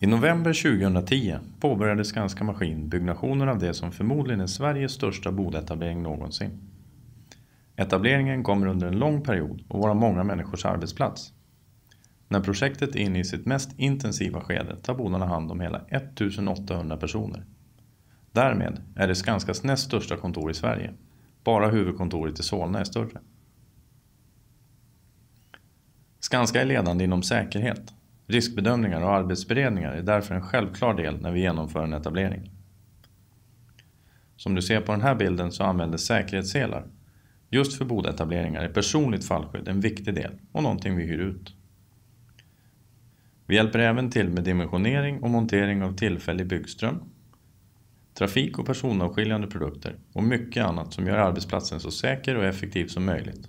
I november 2010 påbörjade Skanska Maskin byggnationen av det som förmodligen är Sveriges största bodetablering någonsin. Etableringen kommer under en lång period och vara många människors arbetsplats. När projektet är inne i sitt mest intensiva skede tar bodarna hand om hela 1800 personer. Därmed är det Skanskas näst största kontor i Sverige. Bara huvudkontoret i Solna är större. Skanska är ledande inom säkerhet Riskbedömningar och arbetsberedningar är därför en självklar del när vi genomför en etablering. Som du ser på den här bilden så använder säkerhetsselar. Just för bodetableringar är personligt fallskydd en viktig del och någonting vi hyr ut. Vi hjälper även till med dimensionering och montering av tillfällig byggström, trafik och personavskiljande produkter och mycket annat som gör arbetsplatsen så säker och effektiv som möjligt.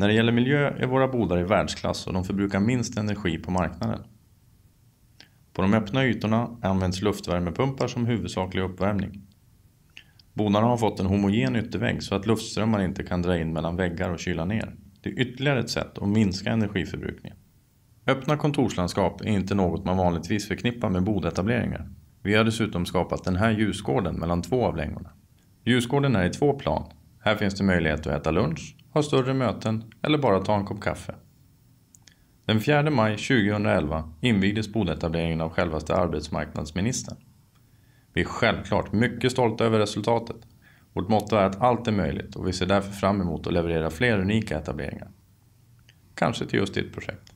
När det gäller miljö är våra bodar i världsklass och de förbrukar minst energi på marknaden. På de öppna ytorna används luftvärmepumpar som huvudsaklig uppvärmning. Bodarna har fått en homogen yttervägg så att luftströmmar inte kan dra in mellan väggar och kyla ner. Det är ytterligare ett sätt att minska energiförbrukningen. Öppna kontorslandskap är inte något man vanligtvis förknippar med bodetableringar. Vi har dessutom skapat den här ljusgården mellan två av längorna. Ljusgården är i två plan. Här finns det möjlighet att äta lunch ha större möten eller bara ta en kopp kaffe. Den 4 maj 2011 invigdes Bodetableringen av självaste arbetsmarknadsministern. Vi är självklart mycket stolta över resultatet. Vårt motto är att allt är möjligt och vi ser därför fram emot att leverera fler unika etableringar. Kanske till just ditt projekt.